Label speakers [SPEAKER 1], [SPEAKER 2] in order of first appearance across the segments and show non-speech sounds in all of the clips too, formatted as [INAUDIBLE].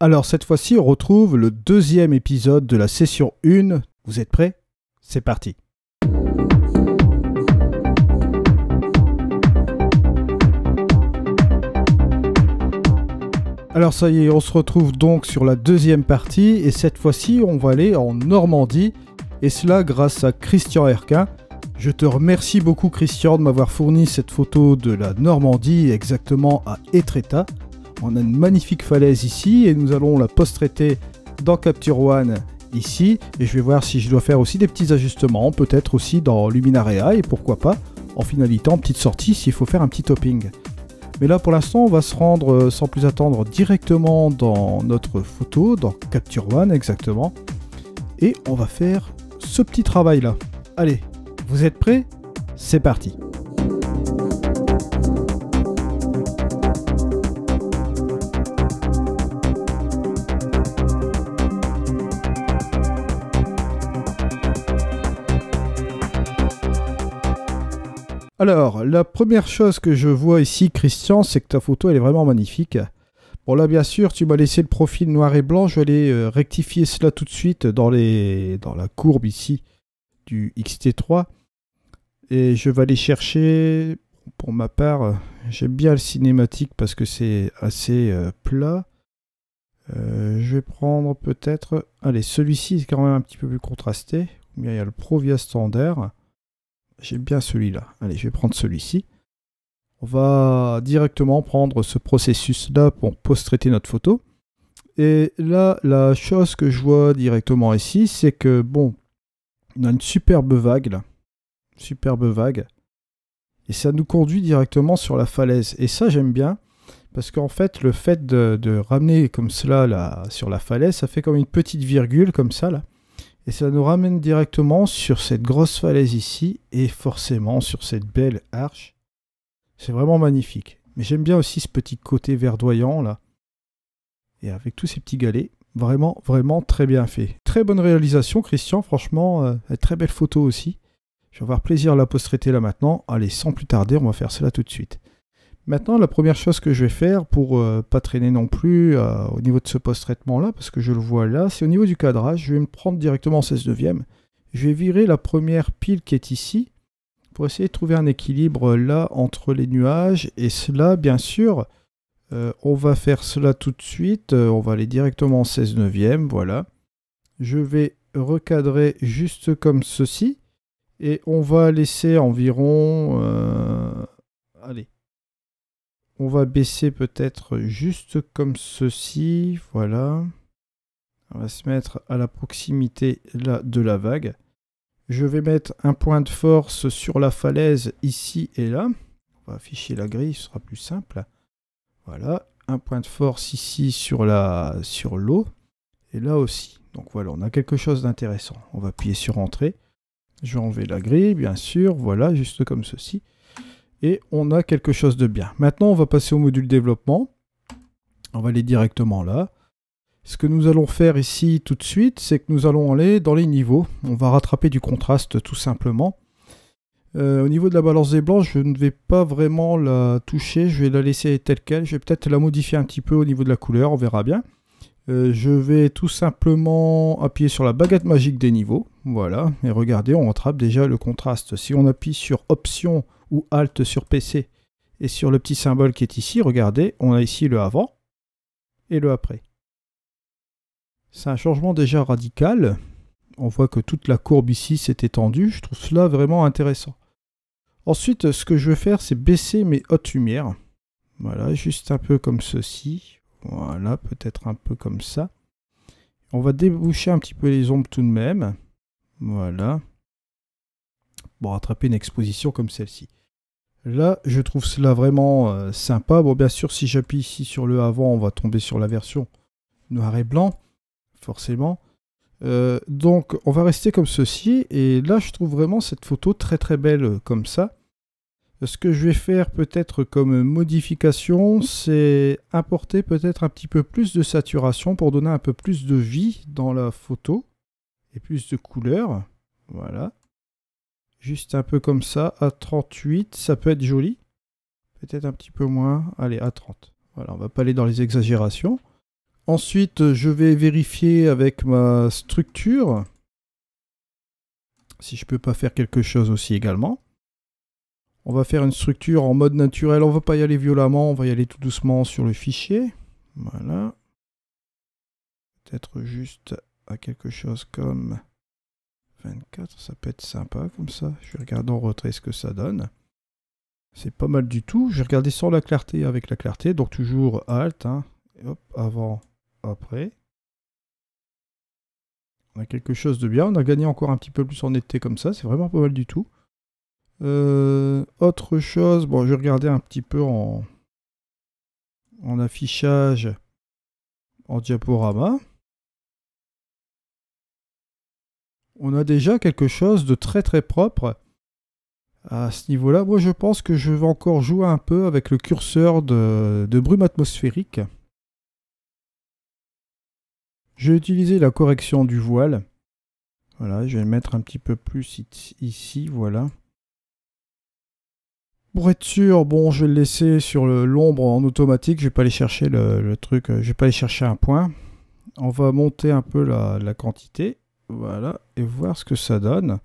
[SPEAKER 1] Alors cette fois-ci, on retrouve le deuxième épisode de la session 1. Vous êtes prêts C'est parti Alors ça y est, on se retrouve donc sur la deuxième partie et cette fois-ci on va aller en Normandie et cela grâce à Christian Herquin. Je te remercie beaucoup Christian de m'avoir fourni cette photo de la Normandie exactement à Etretat. On a une magnifique falaise ici et nous allons la post-traiter dans Capture One ici et je vais voir si je dois faire aussi des petits ajustements, peut-être aussi dans Luminarea et pourquoi pas en finalité en petite sortie s'il faut faire un petit topping. Mais là pour l'instant on va se rendre euh, sans plus attendre directement dans notre photo, dans Capture One exactement, et on va faire ce petit travail là. Allez, vous êtes prêts C'est parti Alors, la première chose que je vois ici, Christian, c'est que ta photo, elle est vraiment magnifique. Bon là, bien sûr, tu m'as laissé le profil noir et blanc. Je vais aller euh, rectifier cela tout de suite dans, la courbe ici du XT3. Et je vais aller chercher, pour ma part, euh, j'aime bien le cinématique parce que c'est assez euh, plat. je vais prendre peut-être... Allez, celui-ci est quand même un petit peu plus contrasté. il y a le Provia standard. J'aime bien celui-là. Allez, je vais prendre celui-ci. On va directement prendre ce processus-là pour post-traiter notre photo. Et là, la chose que je vois directement ici, c'est que, bon, on a une superbe vague, là. Superbe vague. Et ça nous conduit directement sur la falaise. Et ça, j'aime bien. Parce qu'en fait, le fait de, ramener comme cela sur la falaise, ça fait comme une petite virgule, comme ça, là. Et ça nous ramène directement sur cette grosse falaise ici et forcément sur cette belle arche. C'est vraiment magnifique. Mais j'aime bien aussi ce petit côté verdoyant là. Et avec tous ces petits galets, vraiment, vraiment très bien fait. Très bonne réalisation, Christian, franchement, euh, très belle photo aussi. Je vais avoir plaisir à la post-traiter là maintenant. Allez, sans plus tarder, on va faire cela tout de suite. Maintenant, la première chose que je vais faire pour ne euh, pas traîner non plus euh, au niveau de ce post-traitement là, parce que je le vois là, c'est au niveau du cadrage, je vais me prendre directement en 16 neuvième. Je vais virer la première pile qui est ici pour essayer de trouver un équilibre euh, là entre les nuages et cela, bien sûr, on va faire cela tout de suite. on va aller directement en 16 neuvième, voilà. Je vais recadrer juste comme ceci et on va laisser environ, allez, on va baisser peut-être juste comme ceci. Voilà. On va se mettre à la proximité là, de la vague. Je vais mettre un point de force sur la falaise ici et là. On va afficher la grille, ce sera plus simple. Voilà, un point de force ici sur la sur l'eau et là aussi. Donc voilà, on a quelque chose d'intéressant. On va appuyer sur entrée. Je vais enlever la grille, bien sûr. Voilà, juste comme ceci et on a quelque chose de bien. Maintenant, on va passer au module développement. On va aller directement là. Ce que nous allons faire ici tout de suite, c'est que nous allons aller dans les niveaux. On va rattraper du contraste tout simplement. Euh, au niveau de la balance des blancs, je ne vais pas vraiment la toucher. Je vais la laisser telle qu'elle. Je vais peut-être la modifier un petit peu au niveau de la couleur. On verra bien. Euh, je vais tout simplement appuyer sur la baguette magique des niveaux. Voilà, et regardez, on rattrape déjà le contraste. Si on appuie sur Option ou Alt sur PC et sur le petit symbole qui est ici, regardez, on a ici le avant et le après. C'est un changement déjà radical. On voit que toute la courbe ici s'est étendue. Je trouve cela vraiment intéressant. Ensuite, ce que je vais faire, c'est baisser mes hautes lumières. Voilà, juste un peu comme ceci. Voilà, peut-être un peu comme ça. On va déboucher un petit peu les ombres tout de même. Voilà. Pour rattraper une exposition comme celle-ci. Là, je trouve cela vraiment euh, sympa. Bon, bien sûr, si j'appuie ici sur le avant, on va tomber sur la version noir et blanc, forcément. Euh, donc, on va rester comme ceci. Et là, je trouve vraiment cette photo très très belle euh, comme ça. Ce que je vais faire peut-être comme modification, c'est importer peut-être un petit peu plus de saturation pour donner un peu plus de vie dans la photo et plus de couleurs. Voilà. Juste un peu comme ça, à 38, ça peut être joli. Peut-être un petit peu moins, allez, à 30. Voilà, on ne va pas aller dans les exagérations. Ensuite, je vais vérifier avec ma structure si je ne peux pas faire quelque chose aussi également. On va faire une structure en mode naturel. On ne va pas y aller violemment, on va y aller tout doucement sur le fichier. Voilà. Peut-être juste à quelque chose comme 24, ça peut être sympa comme ça. Je vais regarder en retrait ce que ça donne. C'est pas mal du tout. Je vais regarder sans la clarté avec la clarté. Donc toujours Alt, hein. hop, avant, après. On a quelque chose de bien. On a gagné encore un petit peu plus en été comme ça. C'est vraiment pas mal du tout. Euh, autre chose, bon, je regardais un petit peu en, en affichage, en diaporama. On a déjà quelque chose de très très propre à ce niveau-là. Moi, je pense que je vais encore jouer un peu avec le curseur de, brume atmosphérique. J'ai utilisé la correction du voile. Voilà, je vais le mettre un petit peu plus ici, voilà pour être sûr, bon, je vais le laisser sur l'ombre en automatique. Je vais pas aller chercher le, truc. Euh, je vais pas aller chercher un point. On va monter un peu la, la quantité. Voilà. Et voir ce que ça donne.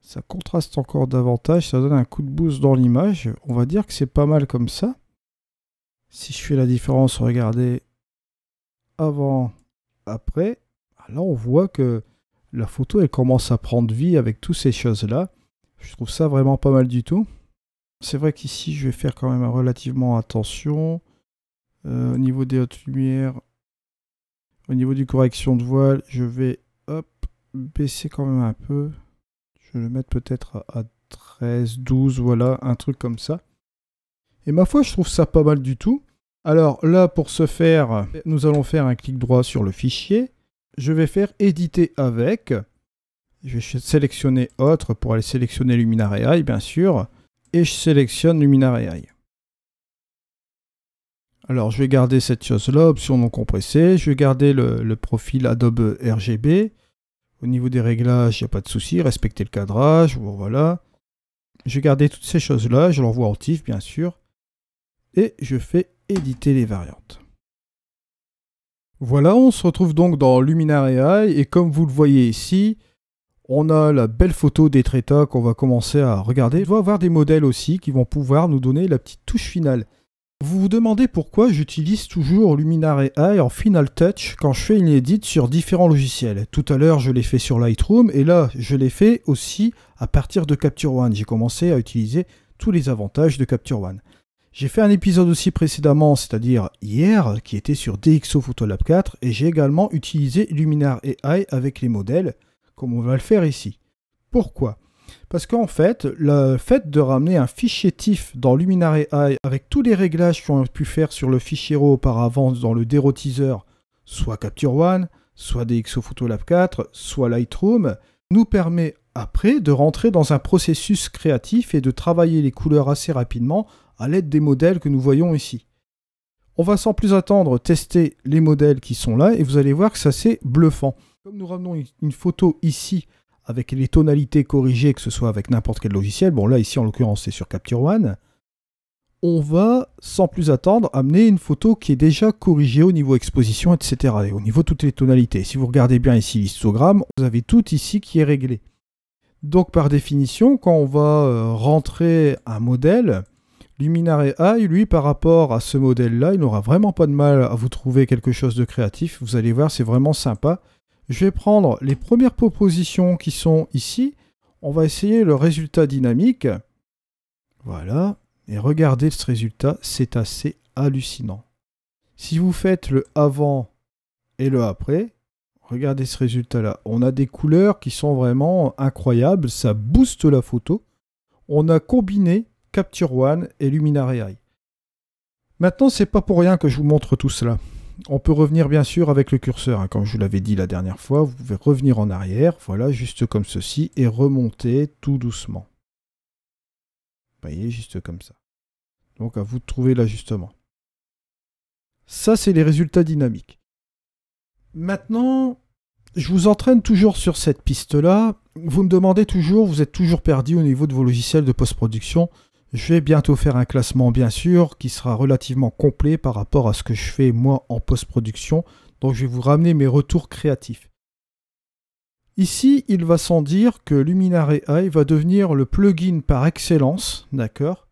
[SPEAKER 1] Ça contraste encore davantage. Ça donne un coup de boost dans l'image. On va dire que c'est pas mal comme ça. Si je fais la différence, regardez. Avant, après. Ah, là, on voit que la photo, elle commence à prendre vie avec toutes ces choses-là. Je trouve ça vraiment pas mal du tout c'est vrai qu'ici, je vais faire quand même relativement attention. Euh, au niveau des hautes lumières, au niveau du correction de voile, je vais hop, baisser quand même un peu. Je vais le mettre peut-être à 13, 12, voilà, un truc comme ça. Et ma foi, je trouve ça pas mal du tout. Alors là, pour ce faire, nous allons faire un clic droit sur le fichier. Je vais faire éditer avec. Je vais sélectionner autre pour aller sélectionner Luminaria, bien sûr et je sélectionne AI. Alors je vais garder cette chose-là, option non compressée. Je vais garder le, profil Adobe RGB. Au niveau des réglages, il n'y a pas de souci. Respecter le cadrage, voilà. Je vais garder toutes ces choses-là. Je l'envoie en TIFF, bien sûr. Et je fais éditer les variantes. Voilà, on se retrouve donc dans Luminar AI. Et comme vous le voyez ici, on a la belle photo des Treta qu'on va commencer à regarder. Il va avoir des modèles aussi qui vont pouvoir nous donner la petite touche finale. Vous vous demandez pourquoi j'utilise toujours Luminar AI en Final Touch quand je fais une édite sur différents logiciels. Tout à l'heure, je l'ai fait sur Lightroom et là, je l'ai fait aussi à partir de Capture One. J'ai commencé à utiliser tous les avantages de Capture One. J'ai fait un épisode aussi précédemment, c'est-à-dire hier, qui était sur DxO Photolab 4 et j'ai également utilisé Luminar AI avec les modèles comme on va le faire ici. Pourquoi Parce qu'en fait, le fait de ramener un fichier TIFF dans Luminar AI avec tous les réglages qu'on a pu faire sur le fichier RAW auparavant dans le dérotiseur, soit Capture One, soit DxO Lab 4, soit Lightroom, nous permet après de rentrer dans un processus créatif et de travailler les couleurs assez rapidement à l'aide des modèles que nous voyons ici. On va sans plus attendre tester les modèles qui sont là et vous allez voir que ça c'est bluffant. Comme nous ramenons une photo ici avec les tonalités corrigées, que ce soit avec n'importe quel logiciel, bon là ici en l'occurrence c'est sur Capture One, on va sans plus attendre amener une photo qui est déjà corrigée au niveau exposition, etc. et au niveau toutes les tonalités. Si vous regardez bien ici l'histogramme, vous avez tout ici qui est réglé. Donc par définition, quand on va euh, rentrer un modèle, Luminare AI, lui, par rapport à ce modèle-là, il n'aura vraiment pas de mal à vous trouver quelque chose de créatif. Vous allez voir, c'est vraiment sympa. Je vais prendre les premières propositions qui sont ici. On va essayer le résultat dynamique. Voilà. Et regardez ce résultat, c'est assez hallucinant. Si vous faites le avant et le après, regardez ce résultat-là. On a des couleurs qui sont vraiment incroyables. Ça booste la photo. On a combiné Capture One et AI. Maintenant, c'est pas pour rien que je vous montre tout cela on peut revenir bien sûr avec le curseur, hein. comme je vous l'avais dit la dernière fois, vous pouvez revenir en arrière, voilà, juste comme ceci, et remonter tout doucement. Vous voyez, juste comme ça. Donc à vous de trouver l'ajustement. Ça, c'est les résultats dynamiques. Maintenant, je vous entraîne toujours sur cette piste-là. Vous me demandez toujours, vous êtes toujours perdu au niveau de vos logiciels de post-production. Je vais bientôt faire un classement bien sûr qui sera relativement complet par rapport à ce que je fais moi en post-production. Donc je vais vous ramener mes retours créatifs. Ici, il va sans dire que Luminar AI va devenir le plugin par excellence, d'accord,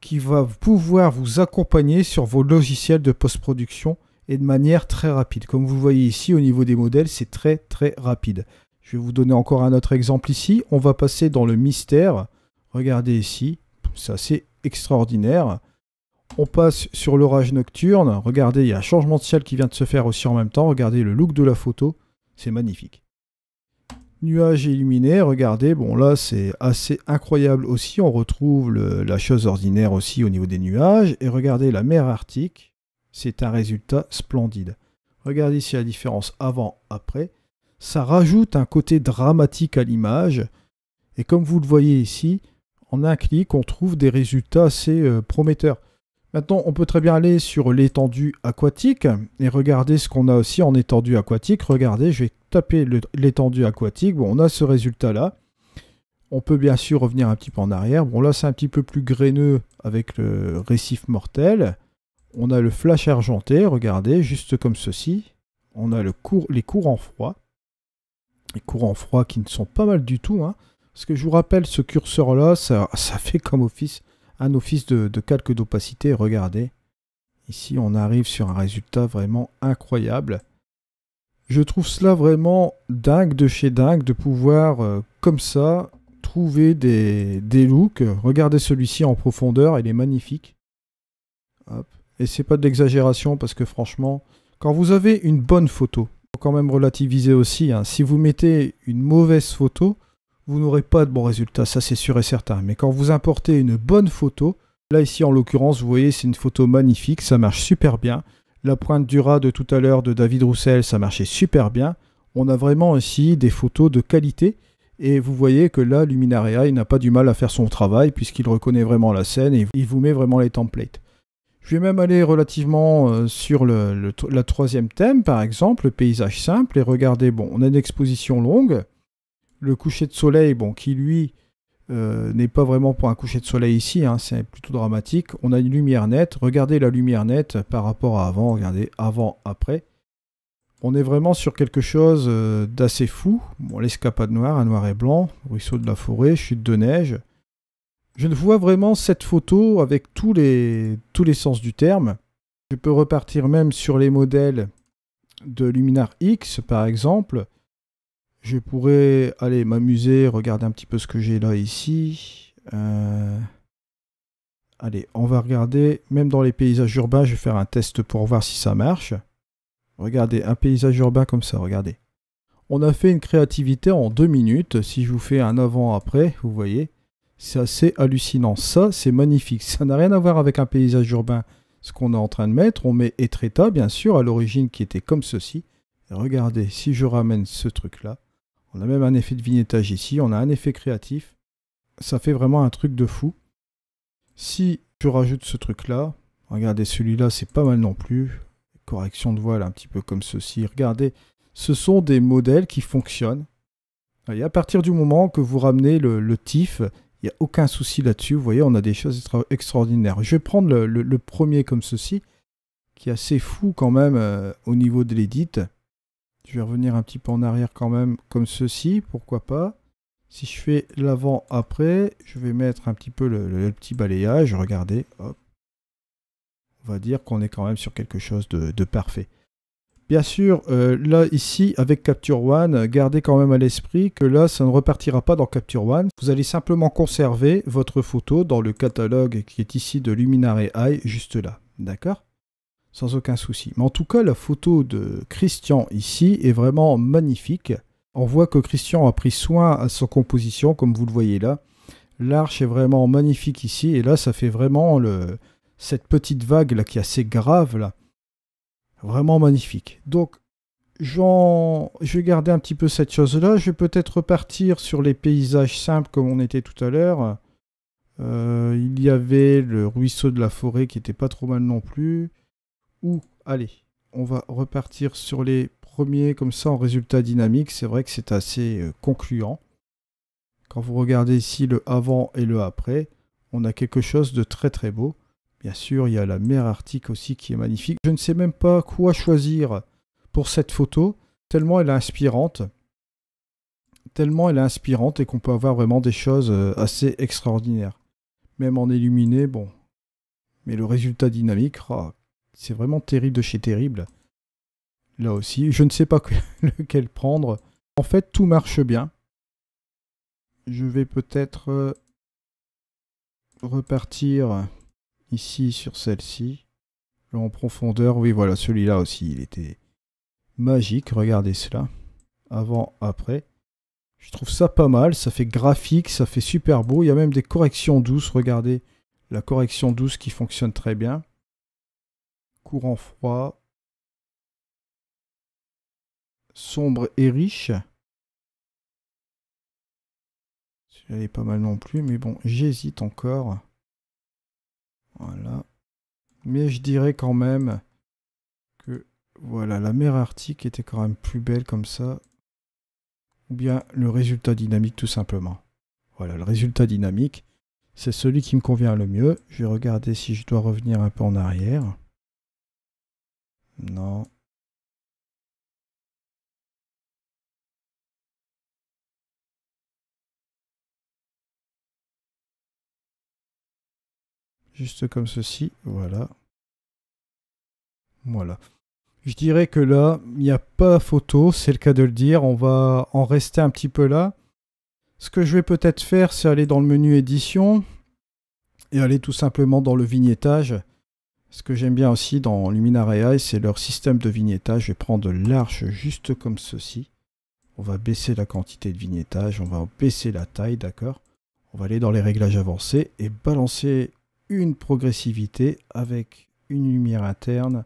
[SPEAKER 1] qui va pouvoir vous accompagner sur vos logiciels de post-production et de manière très rapide. Comme vous voyez ici au niveau des modèles, c'est très très rapide. Je vais vous donner encore un autre exemple ici. On va passer dans le mystère. Regardez ici, c'est assez extraordinaire. On passe sur l'orage nocturne. Regardez, il y a un changement de ciel qui vient de se faire aussi en même temps. Regardez le look de la photo. C'est magnifique. Nuages illuminés, regardez. Bon, là, c'est assez incroyable aussi. On retrouve la chose ordinaire aussi au niveau des nuages. Et regardez la mer arctique. C'est un résultat splendide. Regardez ici la différence avant-après. Ça rajoute un côté dramatique à l'image. Et comme vous le voyez ici, en un clic, on trouve des résultats assez euh, prometteurs. Maintenant, on peut très bien aller sur l'étendue aquatique et regarder ce qu'on a aussi en étendue aquatique. Regardez, je vais taper l'étendue aquatique. Bon, on a ce résultat-là. On peut bien sûr revenir un petit peu en arrière. Bon, là, c'est un petit peu plus graineux avec le récif mortel. On a le flash argenté, regardez, juste comme ceci. On a les courants froids. Les courants froids qui ne sont pas mal du tout. Hein. Parce que je vous rappelle, ce curseur-là, ça, fait comme office, un office de, calque d'opacité. Regardez. Ici, on arrive sur un résultat vraiment incroyable. Je trouve cela vraiment dingue de chez dingue de pouvoir, euh, comme ça, trouver des, looks. Regardez celui-ci en profondeur, il est magnifique. Et c'est pas de l'exagération parce que franchement, quand vous avez une bonne photo, faut quand même relativiser aussi. Hein. si vous mettez une mauvaise photo, vous n'aurez pas de bons résultats, ça c'est sûr et certain. Mais quand vous importez une bonne photo, là ici en l'occurrence, vous voyez, c'est une photo magnifique, ça marche super bien. La pointe du rat de tout à l'heure de David Roussel, ça marchait super bien. On a vraiment ici des photos de qualité. Et vous voyez que là, Luminaria, il n'a pas du mal à faire son travail puisqu'il reconnaît vraiment la scène et il vous met vraiment les templates. Je vais même aller relativement euh, sur le, la troisième thème, par exemple, le paysage simple, et regardez, bon, on a une exposition longue, le coucher de soleil, bon, qui lui euh, n'est pas vraiment pour un coucher de soleil ici, hein, c'est plutôt dramatique. On a une lumière nette. Regardez la lumière nette par rapport à avant. Regardez avant, après. On est vraiment sur quelque chose euh, d'assez fou. Bon, l'escapade noire, un noir et blanc, ruisseau de la forêt, chute de neige. Je ne vois vraiment cette photo avec tous les, tous les sens du terme. Je peux repartir même sur les modèles de Luminar X, par exemple je pourrais aller m'amuser, regarder un petit peu ce que j'ai là ici. Euh, allez, on va regarder, même dans les paysages urbains, je vais faire un test pour voir si ça marche. Regardez, un paysage urbain comme ça, regardez. On a fait une créativité en deux minutes. Si je vous fais un avant-après, vous voyez, c'est assez hallucinant. Ça, c'est magnifique. Ça n'a rien à voir avec un paysage urbain, ce qu'on est en train de mettre. On met Etreta, bien sûr, à l'origine qui était comme ceci. Regardez, si je ramène ce truc-là, on a même un effet de vignettage ici, on a un effet créatif. Ça fait vraiment un truc de fou. Si tu rajoutes ce truc-là, regardez celui-là, c'est pas mal non plus. Correction de voile un petit peu comme ceci. Regardez, ce sont des modèles qui fonctionnent. Et à partir du moment que vous ramenez le, le TIFF, il n'y a aucun souci là-dessus. Vous voyez, on a des choses extraordinaires. Je vais prendre le, premier comme ceci, qui est assez fou quand même euh, au niveau de l'édite je vais revenir un petit peu en arrière quand même, comme ceci, pourquoi pas. Si je fais l'avant après, je vais mettre un petit peu le, petit balayage, regardez, On va dire qu'on est quand même sur quelque chose de, parfait. Bien sûr, euh, là ici avec Capture One, gardez quand même à l'esprit que là ça ne repartira pas dans Capture One. Vous allez simplement conserver votre photo dans le catalogue qui est ici de et Eye, juste là. D'accord sans aucun souci. Mais en tout cas, la photo de Christian ici est vraiment magnifique. On voit que Christian a pris soin à sa composition, comme vous le voyez là. L'arche est vraiment magnifique ici, et là, ça fait vraiment le... cette petite vague là qui est assez grave là. Vraiment magnifique. Donc, je vais garder un petit peu cette chose-là. Je vais peut-être repartir sur les paysages simples comme on était tout à l'heure. Euh, il y avait le ruisseau de la forêt qui n'était pas trop mal non plus ou allez, on va repartir sur les premiers comme ça en résultat dynamique. C'est vrai que c'est assez euh, concluant. Quand vous regardez ici le avant et le après, on a quelque chose de très très beau. Bien sûr, il y a la mer arctique aussi qui est magnifique. Je ne sais même pas quoi choisir pour cette photo, tellement elle est inspirante. Tellement elle est inspirante et qu'on peut avoir vraiment des choses euh, assez extraordinaires. Même en illuminé, bon. Mais le résultat dynamique, ah, c'est vraiment terrible de chez terrible. Là aussi, je ne sais pas [LAUGHS] lequel prendre. En fait, tout marche bien. Je vais peut-être euh, repartir ici sur celle-ci. En profondeur, oui voilà, celui-là aussi, il était magique. Regardez cela. Avant, après. Je trouve ça pas mal, ça fait graphique, ça fait super beau. Il y a même des corrections douces, regardez. La correction douce qui fonctionne très bien courant froid, sombre et riche. Elle est pas mal non plus, mais bon, j'hésite encore. Voilà. Mais je dirais quand même que, voilà, la mer Arctique était quand même plus belle comme ça. Ou bien le résultat dynamique tout simplement. Voilà, le résultat dynamique, c'est celui qui me convient le mieux. Je vais regarder si je dois revenir un peu en arrière. Non. Juste comme ceci, voilà. Voilà. Je dirais que là, il n'y a pas photo, c'est le cas de le dire. On va en rester un petit peu là. Ce que je vais peut-être faire, c'est aller dans le menu édition et aller tout simplement dans le vignettage. Ce que j'aime bien aussi dans AI, c'est leur système de vignettage. Je vais prendre l'arche juste comme ceci. On va baisser la quantité de vignettage, on va baisser la taille, d'accord On va aller dans les réglages avancés et balancer une progressivité avec une lumière interne.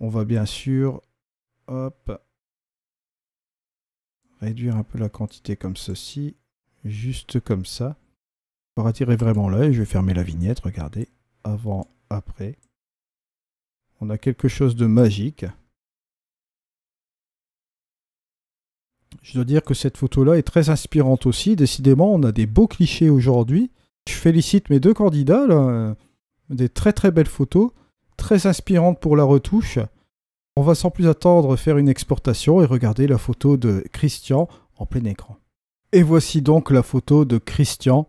[SPEAKER 1] On va bien sûr, hop, réduire un peu la quantité comme ceci, juste comme ça, pour attirer vraiment l'œil. Je vais fermer la vignette, regardez, avant, après on a quelque chose de magique. Je dois dire que cette photo-là est très inspirante aussi. Décidément, on a des beaux clichés aujourd'hui. Je félicite mes deux candidats, des très très belles photos, très inspirantes pour la retouche. On va sans plus attendre faire une exportation et regarder la photo de Christian en plein écran. Et voici donc la photo de Christian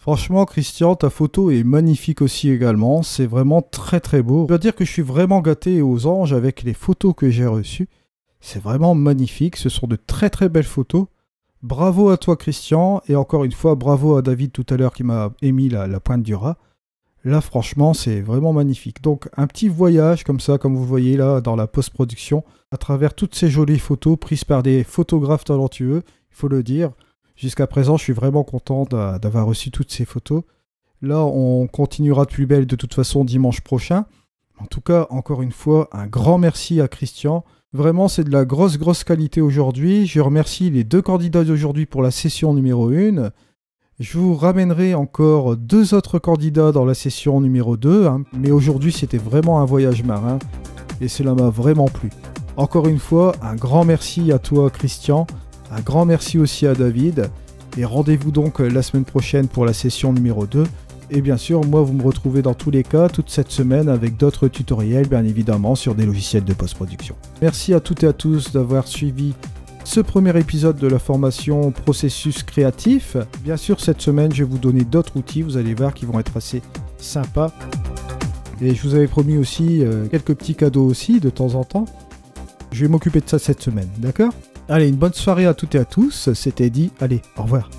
[SPEAKER 1] Franchement, Christian, ta photo est magnifique aussi également. C'est vraiment très très beau. Je dois dire que je suis vraiment gâté aux anges avec les photos que j'ai reçues. C'est vraiment magnifique. Ce sont de très très belles photos. Bravo à toi, Christian. Et encore une fois, bravo à David tout à l'heure qui m'a émis la, la, pointe du rat. Là, franchement, c'est vraiment magnifique. Donc, un petit voyage comme ça, comme vous voyez là, dans la post-production, à travers toutes ces jolies photos prises par des photographes talentueux, il faut le dire. Jusqu'à présent, je suis vraiment content d'avoir reçu toutes ces photos. Là, on continuera de plus belle de toute façon dimanche prochain. En tout cas, encore une fois, un grand merci à Christian. Vraiment, c'est de la grosse, grosse qualité aujourd'hui. Je remercie les deux candidats d'aujourd'hui pour la session numéro 1. Je vous ramènerai encore deux autres candidats dans la session numéro 2, hein. mais aujourd'hui c'était vraiment un voyage marin et cela m'a vraiment plu. Encore une fois, un grand merci à toi Christian un grand merci aussi à David. Et rendez-vous donc euh, la semaine prochaine pour la session numéro 2. Et bien sûr, moi, vous me retrouvez dans tous les cas toute cette semaine avec d'autres tutoriels, bien évidemment, sur des logiciels de post-production. Merci à toutes et à tous d'avoir suivi ce premier épisode de la formation Processus créatif. Bien sûr, cette semaine, je vais vous donner d'autres outils, vous allez voir, qui vont être assez sympas. Et je vous avais promis aussi euh, quelques petits cadeaux aussi, de temps en temps. Je vais m'occuper de ça cette semaine, d'accord Allez, une bonne soirée à toutes et à tous. C'était dit. Allez, au revoir.